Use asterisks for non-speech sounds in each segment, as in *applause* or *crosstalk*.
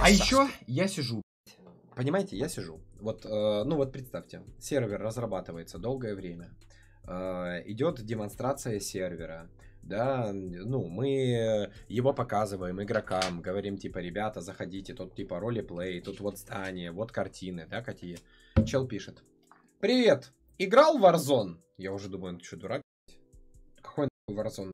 А еще я сижу. Понимаете, я сижу. Вот, э, ну вот представьте, сервер разрабатывается долгое время. Э, идет демонстрация сервера. Да, ну, мы его показываем игрокам, говорим, типа, ребята, заходите, тут, типа, ролеплей, тут вот здание, вот картины, да, какие. Чел пишет. Привет, играл в Warzone? Я уже думаю, ну что, дурак? Какой нахуй Warzone?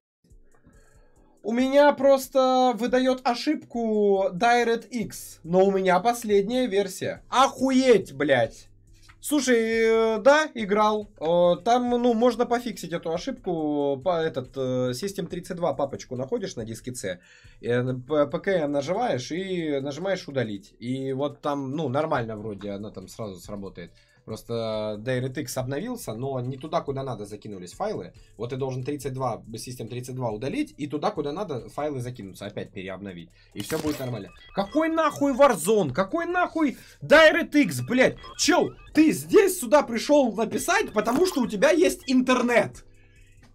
У меня просто выдает ошибку DirectX, но у меня последняя версия. Охуеть, блядь! Слушай, э, да, играл. Э, там, ну, можно пофиксить эту ошибку. По этот э, System 32 папочку находишь на диске C, PKM нажимаешь и нажимаешь удалить. И вот там, ну, нормально вроде она там сразу сработает. Просто DirectX обновился, но не туда, куда надо закинулись файлы. Вот ты должен 32, System 32 удалить, и туда, куда надо файлы закинуться, опять переобновить. И все будет нормально. Какой нахуй Warzone? Какой нахуй DirectX, блядь? Чел, ты здесь сюда пришел написать, потому что у тебя есть интернет.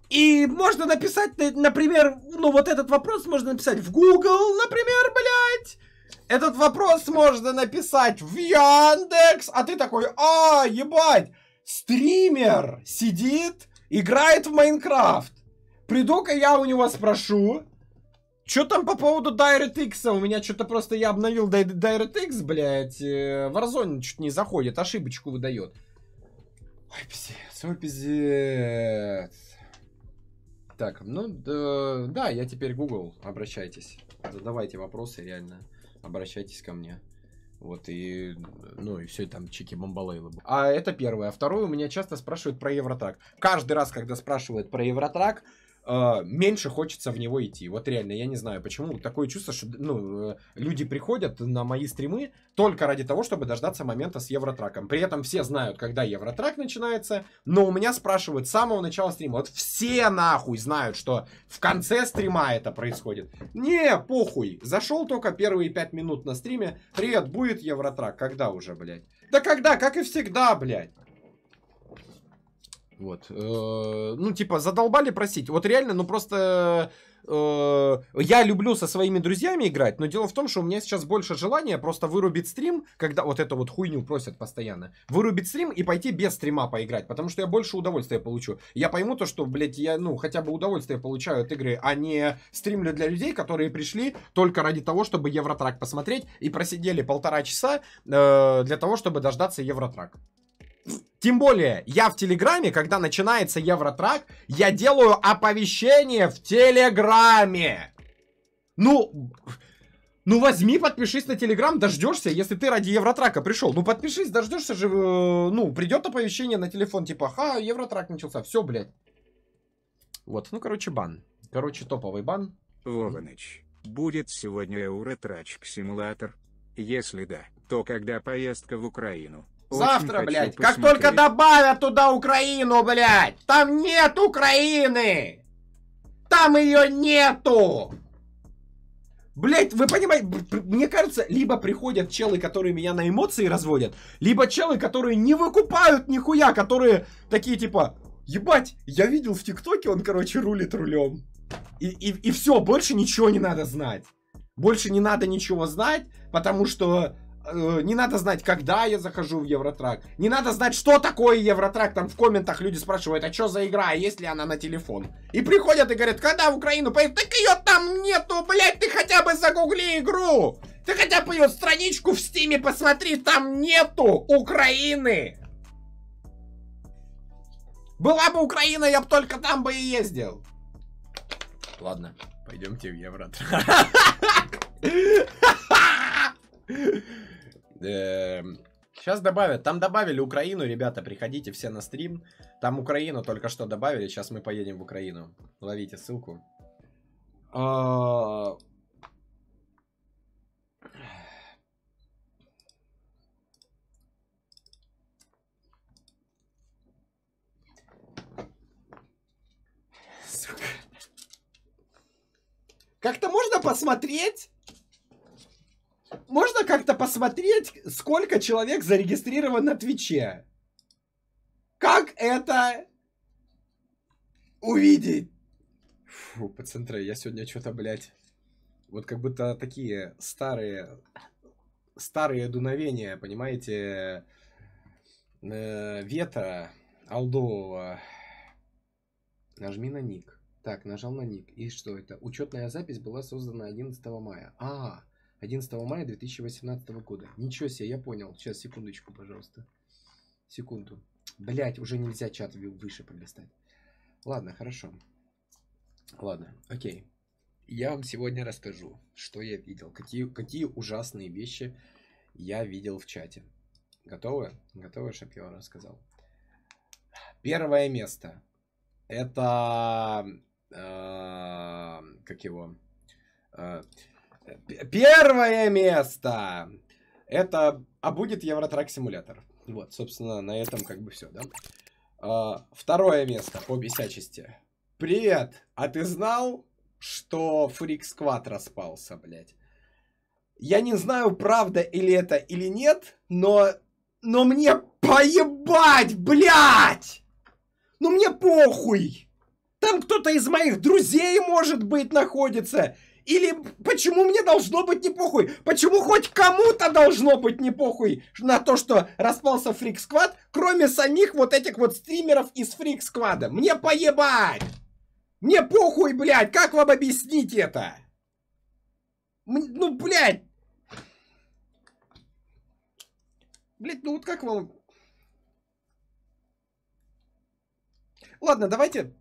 И можно написать, например, ну вот этот вопрос можно написать в Google, например, блядь. Этот вопрос можно написать в Яндекс, а ты такой, а, ебать, стример сидит, играет в Майнкрафт. Приду-ка я у него спрошу, что там по поводу DirectX? У меня что-то просто я обновил DirectX, блядь, э, Warzone чуть не заходит, ошибочку выдает. Ой, пиздец, ой, пиздец. Так, ну, да, да я теперь Google, обращайтесь, задавайте вопросы реально обращайтесь ко мне. Вот, и, ну, и все, там, чики бомбалейлы. А это первое. А второе, у меня часто спрашивают про Евротрак. Каждый раз, когда спрашивают про Евротрак, а, меньше хочется в него идти. Вот реально, я не знаю, почему. Такое чувство, что ну, э, люди приходят на мои стримы только ради того, чтобы дождаться момента с Евротраком. При этом все знают, когда Евротрак начинается, но у меня спрашивают с самого начала стрима. Вот все нахуй знают, что в конце стрима это происходит. Не, похуй. Зашел только первые пять минут на стриме. Привет, будет Евротрак? Когда уже, блядь? Да когда? Как и всегда, блядь. Вот. Э, ну, типа, задолбали просить. Вот реально, ну просто э, я люблю со своими друзьями играть, но дело в том, что у меня сейчас больше желания просто вырубить стрим, когда вот эту вот хуйню просят постоянно, вырубить стрим и пойти без стрима поиграть, потому что я больше удовольствия получу. Я пойму то, что, блядь, я, ну, хотя бы удовольствие получаю от игры, а не стримлю для людей, которые пришли только ради того, чтобы Евротрак посмотреть и просидели полтора часа э, для того, чтобы дождаться Евротрак. Тем более, я в Телеграме, когда начинается Евротрак, я делаю оповещение в Телеграме. Ну, ну возьми, подпишись на Телеграм, дождешься, если ты ради Евротрака пришел. Ну подпишись, дождешься же, э, ну, придет оповещение на телефон, типа, ха, Евротрак начался, все, блядь. Вот, ну, короче, бан. Короче, топовый бан. Вованыч, будет сегодня Евротрачек-симулятор? Если да, то когда поездка в Украину? Завтра, Очень блядь. Как только добавят туда Украину, блядь. Там нет Украины. Там ее нету. Блять, вы понимаете, мне кажется, либо приходят челы, которые меня на эмоции разводят, либо челы, которые не выкупают нихуя, которые такие типа, ебать, я видел в ТикТоке, он, короче, рулит рулем. И, и, и все, больше ничего не надо знать. Больше не надо ничего знать, потому что Э, не надо знать, когда я захожу в Евротрак. Не надо знать, что такое Евротрак. Там в комментах люди спрашивают, а что за игра, а есть ли она на телефон. И приходят и говорят, когда в Украину поедут, так ее там нету, блядь, ты хотя бы загугли игру. Ты хотя бы ее страничку в стиме посмотри, там нету Украины. Была бы Украина, я бы только там бы и ездил. Ладно, пойдемте в Евротрак. *laughs* Сейчас эм, добавят. Там добавили Украину, ребята, приходите все на стрим. Там Украину только что добавили, сейчас мы поедем в Украину. Ловите ссылку. А... Как-то можно посмотреть? можно как-то посмотреть, сколько человек зарегистрировано на Твиче? Как это увидеть? Фу, пацаны, я сегодня что-то, блядь, вот как будто такие старые, старые дуновения, понимаете, э, ветра алдового. Нажми на ник. Так, нажал на ник. И что это? Учетная запись была создана 11 мая. А, -а, -а. 11 мая 2018 года. Ничего себе, я понял. Сейчас, секундочку, пожалуйста. Секунду. Блять, уже нельзя чат выше пролистать. Ладно, хорошо. Ладно, окей. Я вам сегодня расскажу, что я видел, какие, какие ужасные вещи я видел в чате. Готовы? Готовы, чтобы я вам рассказал. Первое место. Это... Э, как его? Э, Первое место! Это... А будет Евротрак симулятор. Вот, собственно, на этом как бы все, да? А, второе место по бесячести. Привет! А ты знал, что Фрик Сквад распался, блядь? Я не знаю, правда или это, или нет, но... Но мне поебать, блядь! Ну мне похуй! Там кто-то из моих друзей, может быть, находится! Или почему мне должно быть не похуй? Почему хоть кому-то должно быть не похуй на то, что распался Фрик Сквад, кроме самих вот этих вот стримеров из Фрик Сквада? Мне поебать! Мне похуй, блядь! Как вам объяснить это? Ну, блядь! Блядь, ну вот как вам... Ладно, давайте...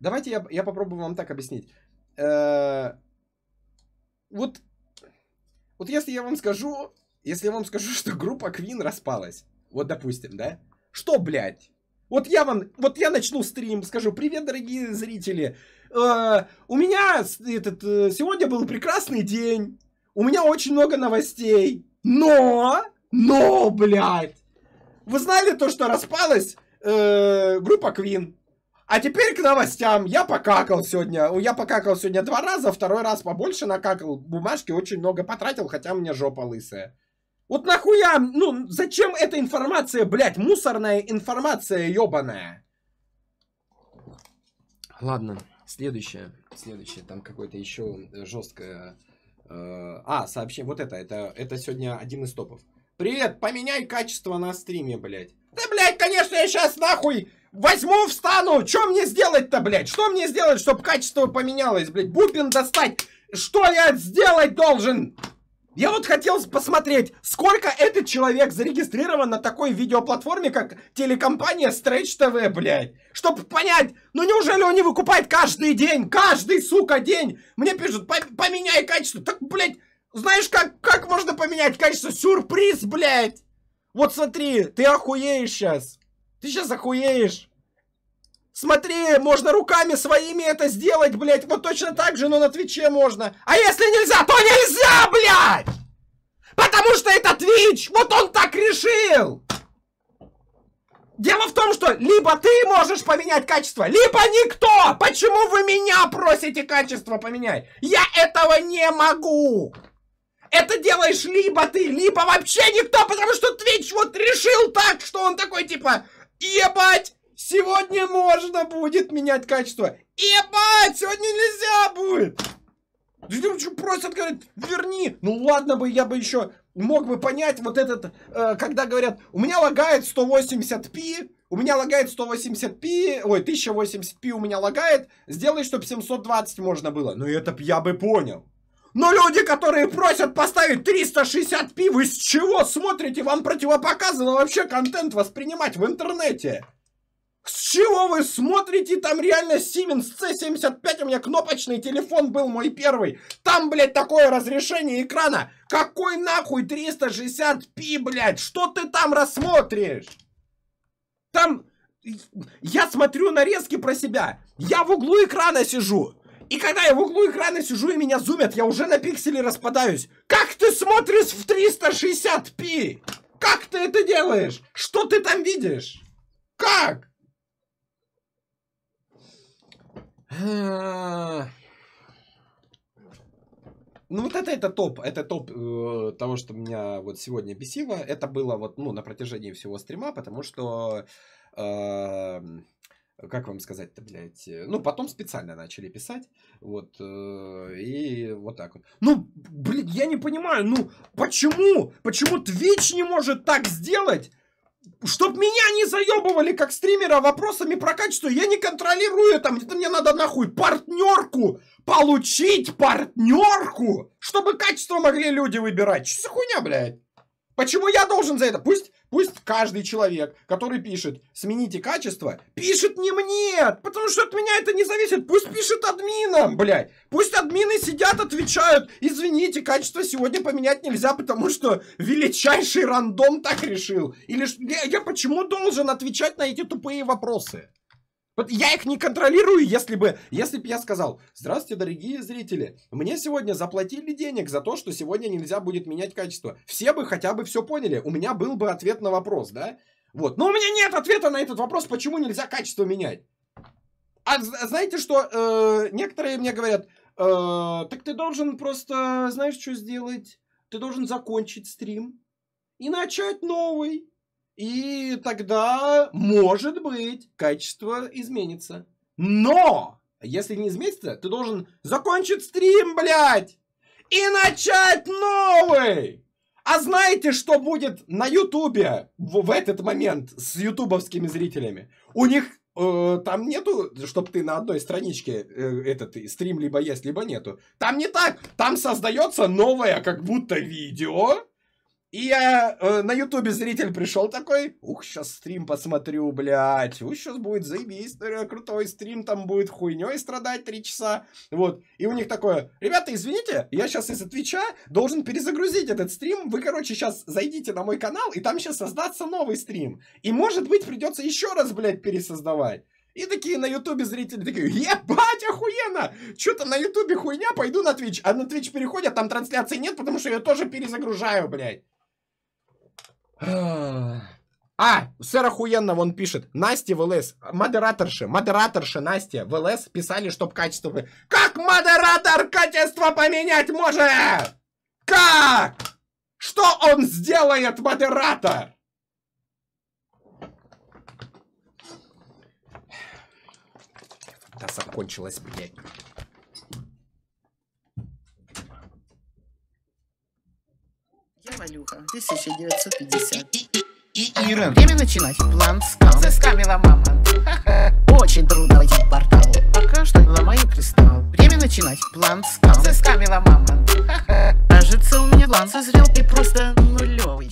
Давайте я, я попробую вам так объяснить. Э вот, вот если я вам скажу, если я вам скажу, *laughs* что группа Queen распалась, вот допустим, да? Что, блядь? Вот я вам, вот я начну стрим, скажу, привет, дорогие зрители. Э, у меня этот, э, сегодня был прекрасный день. У меня очень много новостей. Но, но, блядь. Вы знали то, что распалась э, группа Queen? А теперь к новостям. Я покакал сегодня. Я покакал сегодня два раза, второй раз побольше накакал. Бумажки очень много потратил, хотя мне жопа лысая. Вот нахуя, ну, зачем эта информация, блядь, мусорная информация ебаная? Ладно, следующее, следующее, там какое-то еще э, жесткое... Э, а, сообщение, вот это, это, это сегодня один из топов. Привет, поменяй качество на стриме, блядь. Да, блядь, конечно, я сейчас нахуй возьму, встану. Что мне сделать-то, блядь? Что мне сделать, чтобы качество поменялось, блядь? Бубен достать. Что я сделать должен? Я вот хотел посмотреть, сколько этот человек зарегистрирован на такой видеоплатформе, как телекомпания Stretch TV, блядь. Чтобы понять, ну неужели он не выкупает каждый день, каждый, сука, день? Мне пишут, поменяй качество. Так, блядь, знаешь, как, как можно поменять качество? Сюрприз, блядь. Вот смотри, ты охуеешь сейчас. Ты сейчас охуеешь. Смотри, можно руками своими это сделать, блядь. Вот точно так же, но на Твиче можно. А если нельзя, то нельзя, блядь! Потому что это Твич! Вот он так решил! Дело в том, что либо ты можешь поменять качество, либо никто! Почему вы меня просите качество поменять? Я этого не могу! Это делаешь либо ты, либо вообще никто, потому что Твич вот решил так, что он такой типа... Ебать! Сегодня можно будет менять качество. Ебать! Сегодня нельзя будет! Просто говорит, верни. Ну ладно бы, я бы еще мог бы понять вот этот, э, когда говорят, у меня лагает 180p, у меня лагает 180p, ой, 1080p у меня лагает, сделай, чтобы 720 можно было. Ну это б я бы понял. Но люди, которые просят поставить 360 пив, из чего смотрите? Вам противопоказано вообще контент воспринимать в интернете. С чего вы смотрите? Там реально Siemens C75, у меня кнопочный телефон был мой первый. Там, блядь, такое разрешение экрана. Какой нахуй 360p, блядь? Что ты там рассмотришь? Там... Я смотрю нарезки про себя. Я в углу экрана сижу. И когда я в углу экрана сижу и меня зумят, я уже на пиксели распадаюсь. Как ты смотришь в 360p? Как ты это делаешь? Что ты там видишь? Как? А. Ну вот это, это топ, это топ э, того, что меня вот сегодня бесило. Это было вот, ну, на протяжении всего стрима, потому что э, Э, как вам сказать-то, блядь, э, ну, потом специально начали писать, вот, э, и вот так вот. Ну, блин, я не понимаю, ну, почему, почему Twitch не может так сделать, Чтоб меня не заебывали как стримера вопросами про качество, я не контролирую там, это мне надо нахуй партнерку получить партнерку, чтобы качество могли люди выбирать. Что за хуйня, блядь? Почему я должен за это? Пусть, пусть каждый человек, который пишет «смените качество», пишет не мне, потому что от меня это не зависит. Пусть пишет админам, блядь. Пусть админы сидят, отвечают «извините, качество сегодня поменять нельзя, потому что величайший рандом так решил». Или я, я почему должен отвечать на эти тупые вопросы? Вот Я их не контролирую, если бы, если бы я сказал, здравствуйте, дорогие зрители, мне сегодня заплатили денег за то, что сегодня нельзя будет менять качество. Все бы хотя бы все поняли, у меня был бы ответ на вопрос, да? Вот, но у меня нет ответа на этот вопрос, почему нельзя качество менять. А знаете что, э, некоторые мне говорят, э, так ты должен просто, знаешь, что сделать? Ты должен закончить стрим и начать новый. И тогда, может быть, качество изменится. Но, если не изменится, ты должен закончить стрим, блядь! И начать новый! А знаете, что будет на Ютубе в, в этот момент с ютубовскими зрителями? У них э, там нету, чтобы ты на одной страничке э, этот стрим либо есть, либо нету. Там не так. Там создается новое, как будто видео, и я э, на ютубе зритель пришел такой, ух, сейчас стрим посмотрю, блядь, ух, сейчас будет заебись, крутой стрим, там будет хуйней страдать три часа, вот. И у них такое, ребята, извините, я сейчас из-за Твича должен перезагрузить этот стрим, вы, короче, сейчас зайдите на мой канал, и там сейчас создаться новый стрим. И, может быть, придется еще раз, блядь, пересоздавать. И такие на ютубе зрители такие, ебать, охуенно! Что-то на ютубе хуйня, пойду на Твич. А на Твич переходят, там трансляции нет, потому что я тоже перезагружаю, блядь. А, все охуенно вон пишет. Настя ВЛС, модераторши, модераторши Настя ВЛС писали, чтоб качество... Как модератор качество поменять может? Как? Что он сделает, модератор? Да, закончилось, блядь. Люка, 1950. И Ира, время начинать. План скам. Заскамила мама. Очень трудно войти в портал. Пока что ломаю кристалл. Время начинать. План скам. Заскамила мама. Кажется, у меня план созрел и просто нулевый.